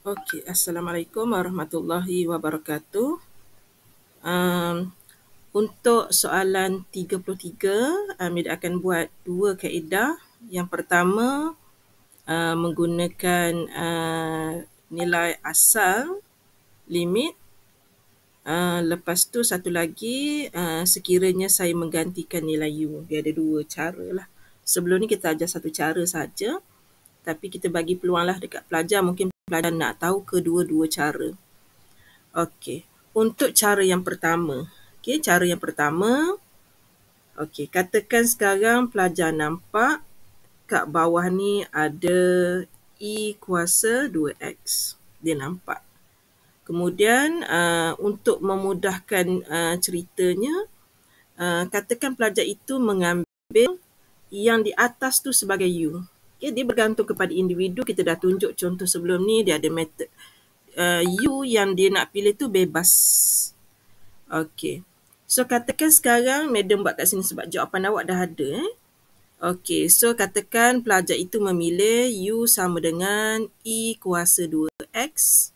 Okey, Assalamualaikum warahmatullahi wabarakatuh. Um, untuk soalan 33, Amir um, akan buat dua kaedah. Yang pertama, uh, menggunakan uh, nilai asal limit. Uh, lepas tu satu lagi, uh, sekiranya saya menggantikan nilai U. Dia ada dua cara lah. Sebelum ni kita ajar satu cara saja. Tapi kita bagi peluanglah dekat pelajar mungkin Pelajar nak tahu kedua-dua cara. Okey, untuk cara yang pertama. Okey, cara yang pertama. Okey, katakan sekarang pelajar nampak kat bawah ni ada E kuasa 2X. Dia nampak. Kemudian uh, untuk memudahkan uh, ceritanya, uh, katakan pelajar itu mengambil yang di atas tu sebagai U. Okay, ya, dia bergantung kepada individu. Kita dah tunjuk contoh sebelum ni dia ada method. Uh, you yang dia nak pilih tu bebas. Okay. So katakan sekarang madam buat kat sini sebab jawapan awak dah ada eh. Okay. So katakan pelajar itu memilih U sama dengan E kuasa 2X.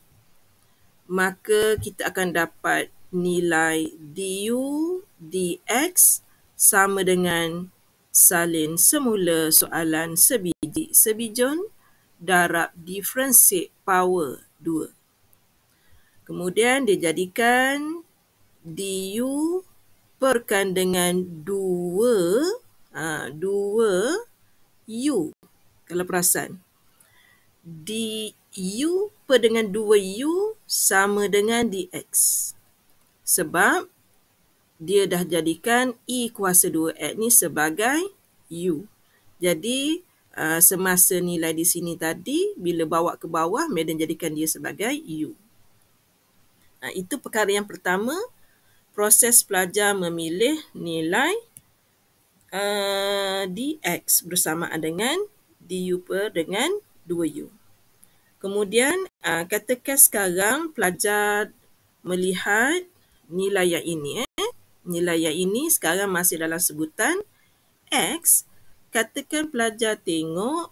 Maka kita akan dapat nilai DU DX sama dengan salin semula soalan sebilang energi sebijon darab differentiate power 2. Kemudian dia jadikan du perkan dengan 2 ha, 2 u kalau perasan du per dengan 2 u sama dengan dx sebab dia dah jadikan e kuasa 2 x ni sebagai u jadi Uh, semasa nilai di sini tadi bila bawa ke bawah Madam jadikan dia sebagai u. Ha, itu perkara yang pertama proses pelajar memilih nilai uh, dx bersamaan dengan du per dengan 2u. Kemudian uh, katakan sekarang pelajar melihat nilai yang ini. Eh. Nilai yang ini sekarang masih dalam sebutan x katakan pelajar tengok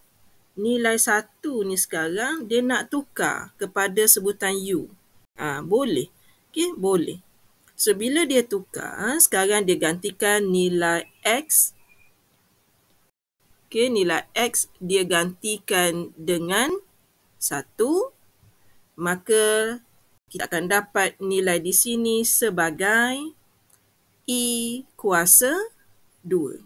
nilai satu ni sekarang dia nak tukar kepada sebutan u Ha, boleh. Okey, boleh. So, bila dia tukar, sekarang dia gantikan nilai X. Okey, nilai X dia gantikan dengan satu. Maka, kita akan dapat nilai di sini sebagai E kuasa 2.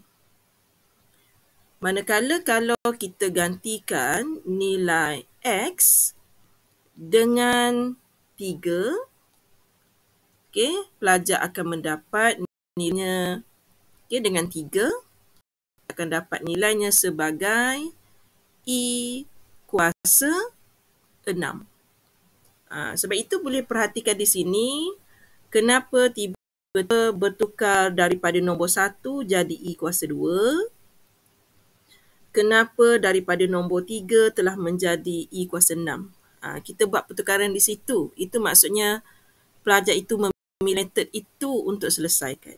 Manakala kalau kita gantikan nilai x dengan 3, okay, pelajar akan mendapat nilainya okay, dengan 3, akan dapat nilainya sebagai i e kuasa 6. Ha, sebab itu boleh perhatikan di sini, kenapa tiba-tiba bertukar daripada nombor 1 jadi i e kuasa 2, kenapa daripada nombor 3 telah menjadi E kuasa 6. Uh, ah, kita buat pertukaran di situ. Itu maksudnya pelajar itu memilih method itu untuk selesaikan.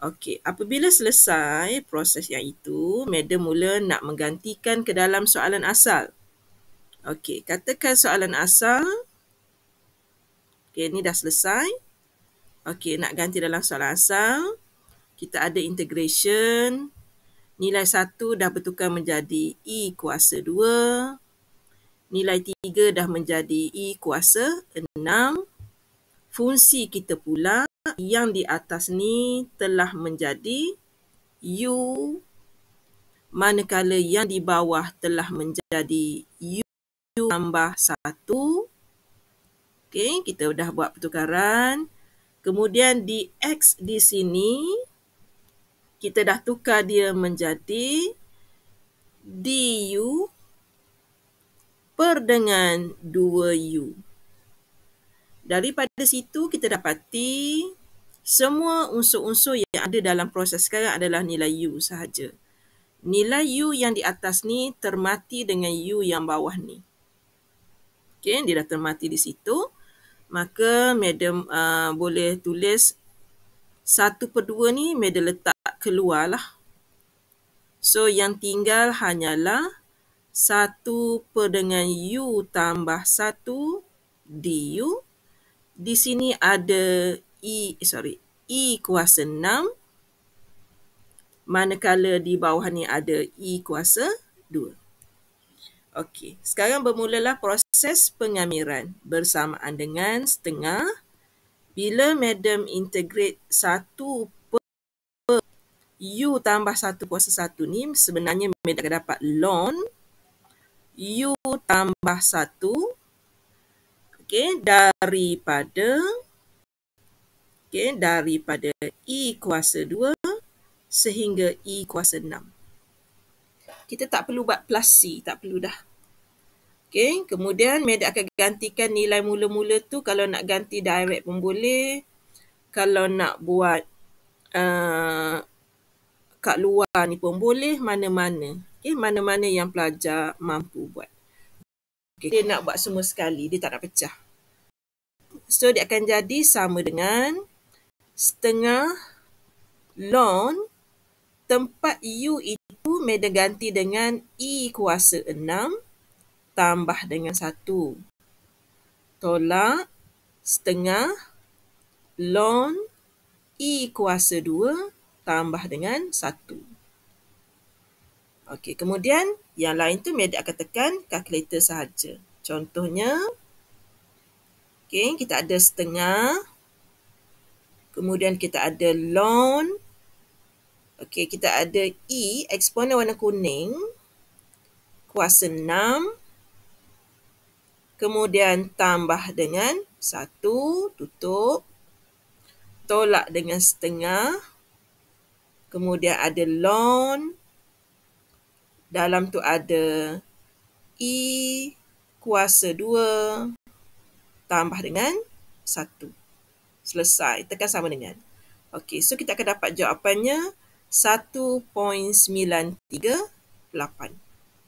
Okey, apabila selesai proses yang itu, madam mula nak menggantikan ke dalam soalan asal. Okey, katakan soalan asal. Okey, ni dah selesai. Okey, nak ganti dalam soalan asal. Kita ada integration. Nilai 1 dah bertukar menjadi E kuasa 2. Nilai 3 dah menjadi E kuasa 6. Fungsi kita pula yang di atas ni telah menjadi U manakala yang di bawah telah menjadi U tambah 1. Okey, kita dah buat pertukaran. Kemudian di X di sini kita dah tukar dia menjadi du per dengan 2u. Daripada situ kita dapati semua unsur-unsur yang ada dalam proses sekarang adalah nilai u sahaja. Nilai u yang di atas ni termati dengan u yang bawah ni. Okey, dia dah termati di situ. Maka madam uh, boleh tulis satu per dua ni medal letak keluar lah. So yang tinggal hanyalah satu per dengan U tambah satu DU. Di sini ada E, sorry, E kuasa enam. Manakala di bawah ni ada E kuasa dua. Okey, sekarang bermulalah proses pengamiran bersamaan dengan setengah bila madam integrate satu per u tambah satu kuasa satu ni, sebenarnya madam akan dapat ln u tambah satu okay, daripada okay, daripada e kuasa dua sehingga e kuasa enam. Kita tak perlu buat plus c, tak perlu dah. Okay. Kemudian Med akan gantikan nilai mula-mula tu kalau nak ganti direct pun boleh. Kalau nak buat uh, kat luar ni pun boleh. Mana-mana. Okay. Eh, mana-mana yang pelajar mampu buat. Okay. Dia nak buat semua sekali. Dia tak nak pecah. So dia akan jadi sama dengan setengah long tempat U itu Meda ganti dengan E kuasa 6 tambah dengan satu. Tolak setengah ln i kuasa dua tambah dengan satu. Okey, kemudian yang lain tu media akan tekan kalkulator sahaja. Contohnya, okey, kita ada setengah. Kemudian kita ada ln. Okey, kita ada i, eksponen warna kuning. Kuasa 6. Kemudian tambah dengan satu tutup. Tolak dengan setengah. Kemudian ada lon. Dalam tu ada i kuasa dua. Tambah dengan satu. Selesai. Tekan sama dengan. Okey, so kita akan dapat jawapannya 1.938.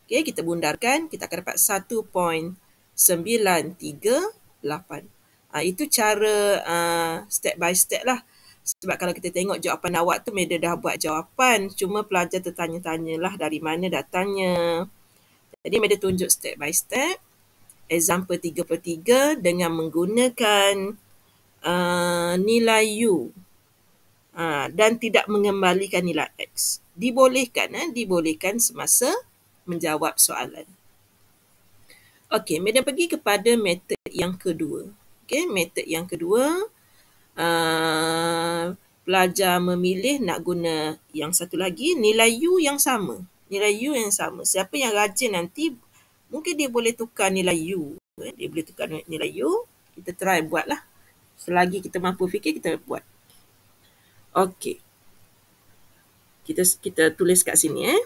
Okey, kita bundarkan. Kita akan dapat 1.938 sembilan tiga lapan. Ha, itu cara uh, step by step lah. Sebab kalau kita tengok jawapan awak tu, mereka dah buat jawapan. Cuma pelajar tertanya tanya lah dari mana datangnya. Jadi mereka tunjuk step by step. Example tiga per tiga dengan menggunakan uh, nilai U. Uh, dan tidak mengembalikan nilai X. Dibolehkan, eh? dibolehkan semasa menjawab soalan. Okey, Medan pergi kepada method yang kedua. Okey, method yang kedua uh, pelajar memilih nak guna yang satu lagi nilai U yang sama. Nilai U yang sama. Siapa yang rajin nanti mungkin dia boleh tukar nilai U. Eh? Dia boleh tukar nilai U. Kita try buatlah. Selagi kita mampu fikir kita buat. Okey. Kita kita tulis kat sini eh.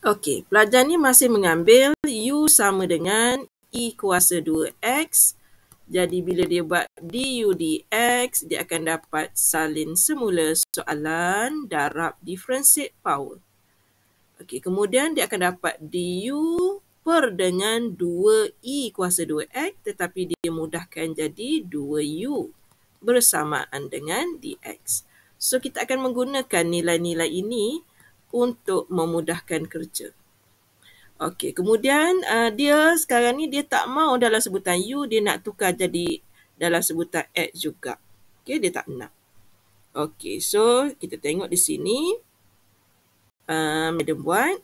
Okey, pelajar ni masih mengambil U sama dengan E kuasa 2X. Jadi bila dia buat DU DX, dia akan dapat salin semula soalan darab differentiate power. Okey, kemudian dia akan dapat DU per dengan 2E kuasa 2X tetapi dia mudahkan jadi 2U bersamaan dengan DX. So kita akan menggunakan nilai-nilai ini untuk memudahkan kerja. Okey, kemudian uh, dia sekarang ni dia tak mau dalam sebutan you, dia nak tukar jadi dalam sebutan at juga. Okey, dia tak nak. Okey, so kita tengok di sini. Uh, Madam buat.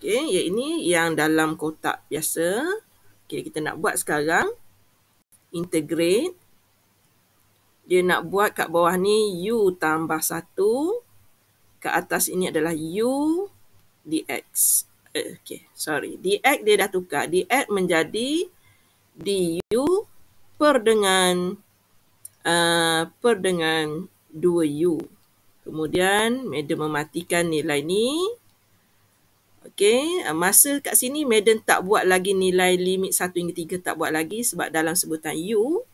Okey, ya ini yang dalam kotak biasa. Okey, kita nak buat sekarang. Integrate. Dia nak buat kat bawah ni u tambah satu ke atas ini adalah u dx. Eh, okay, sorry. dx dia dah tukar. dx menjadi du per dengan uh, per dengan 2u. Kemudian Madden mematikan nilai ni. Okey, uh, masa kat sini Madden tak buat lagi nilai limit 1 hingga 3 tak buat lagi sebab dalam sebutan u.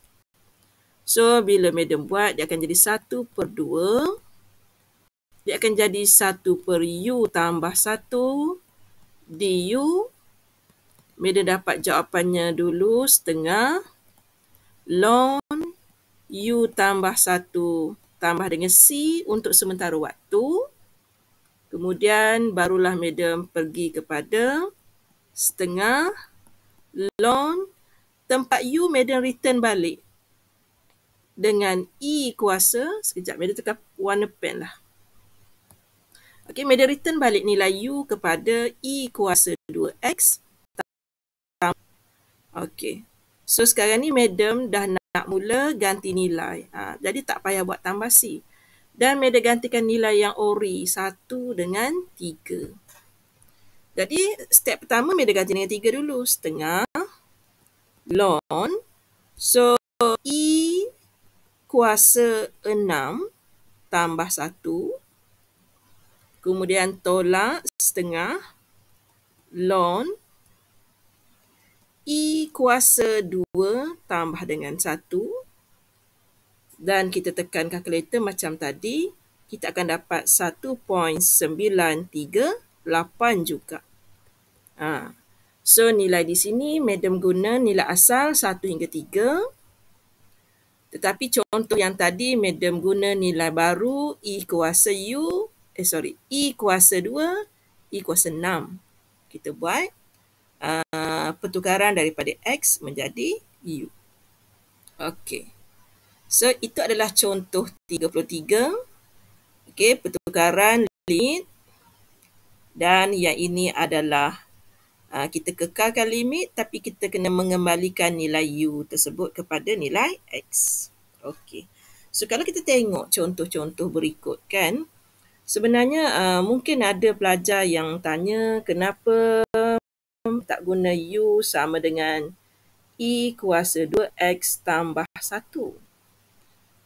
So bila Madden buat dia akan jadi 1/2 dia akan jadi 1 per U tambah 1 DU. Mereka dapat jawapannya dulu setengah. Long U tambah 1 tambah dengan C untuk sementara waktu. Kemudian barulah mereka pergi kepada setengah. Long tempat U mereka return balik. Dengan E kuasa. Sekejap mereka tekan warna pen lah. Okay, media return balik nilai U kepada E kuasa 2X. Okay. So sekarang ni madam dah nak, nak mula ganti nilai. Ha, jadi tak payah buat tambah C. Dan madam gantikan nilai yang ori satu dengan tiga. Jadi step pertama madam ganti dengan tiga dulu. Setengah lon. So E kuasa enam tambah satu. Kemudian tolak setengah lon, i kuasa 2 tambah dengan 1 dan kita tekan kalkulator macam tadi kita akan dapat 1.938 juga. Ha. So nilai di sini madam guna nilai asal 1 hingga 3. Tetapi contoh yang tadi madam guna nilai baru i kuasa u eh sorry e kuasa 2 e kuasa 6 kita buat uh, pertukaran daripada x menjadi u okey so itu adalah contoh 33 okey pertukaran limit dan yang ini adalah uh, kita kekalkan limit tapi kita kena mengembalikan nilai u tersebut kepada nilai x okey So kalau kita tengok contoh-contoh berikut kan, Sebenarnya uh, mungkin ada pelajar yang tanya kenapa tak guna U sama dengan E kuasa 2X tambah 1.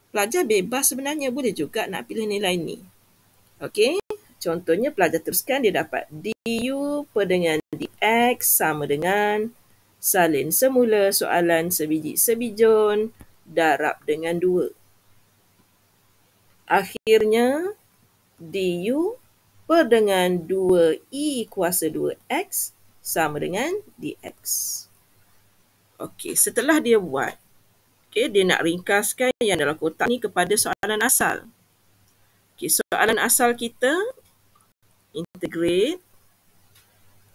Pelajar bebas sebenarnya boleh juga nak pilih nilai ni. Okey, contohnya pelajar teruskan dia dapat DU per dengan DX sama dengan salin semula soalan sebiji sebijon darab dengan 2. Akhirnya, du per dengan 2 i kuasa 2x sama dengan dx. Okey, setelah dia buat, okay, dia nak ringkaskan yang dalam kotak ni kepada soalan asal. Okey, soalan asal kita, integrate.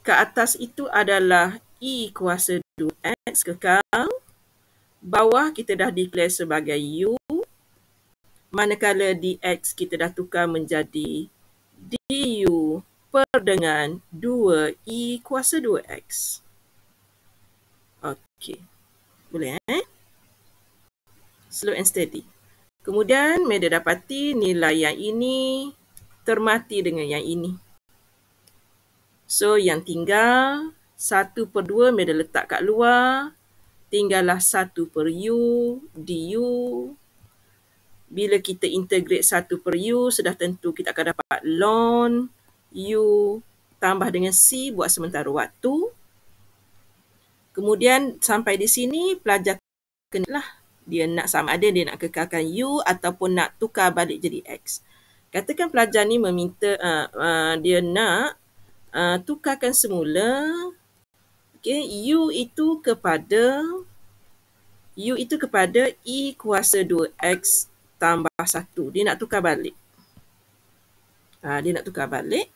Ke atas itu adalah i kuasa 2x kekal. Bawah kita dah declare sebagai u manakala dx kita dah tukar menjadi du per dengan 2e kuasa 2x. Okey. Boleh eh? Slow and steady. Kemudian media dapati nilai yang ini termati dengan yang ini. So yang tinggal 1 per 2 media letak kat luar. Tinggallah 1 per u du bila kita integrate satu per U, sudah tentu kita akan dapat ln U tambah dengan C buat sementara waktu. Kemudian sampai di sini, pelajar lah dia nak sama ada dia nak kekalkan U ataupun nak tukar balik jadi X. Katakan pelajar ni meminta uh, uh, dia nak uh, tukarkan semula okay, U itu kepada U itu kepada E kuasa 2X tambah satu. Dia nak tukar balik. Ha, dia nak tukar balik.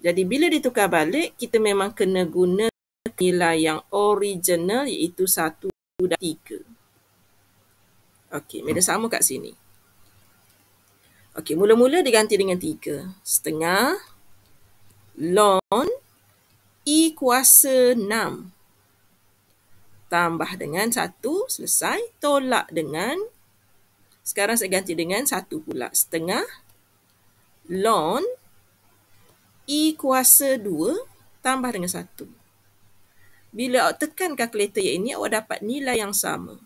Jadi bila dia tukar balik, kita memang kena guna nilai yang original iaitu satu dan tiga. Okey, benda sama kat sini. Okey, mula-mula diganti dengan tiga. Setengah ln i kuasa enam. Tambah dengan satu, selesai. Tolak dengan sekarang saya ganti dengan satu pula. Setengah ln E kuasa 2 tambah dengan 1. Bila awak tekan kalkulator yang ini, awak dapat nilai yang sama.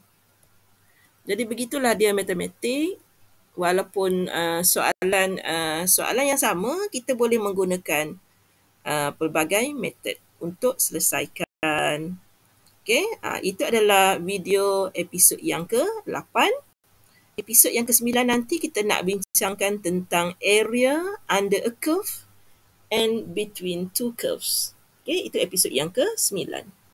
Jadi begitulah dia matematik. Walaupun uh, soalan uh, soalan yang sama, kita boleh menggunakan uh, pelbagai metod untuk selesaikan. Okay, uh, itu adalah video episod yang ke-8 episod yang ke-9 nanti kita nak bincangkan tentang area under a curve and between two curves. Okay, itu episod yang ke-9.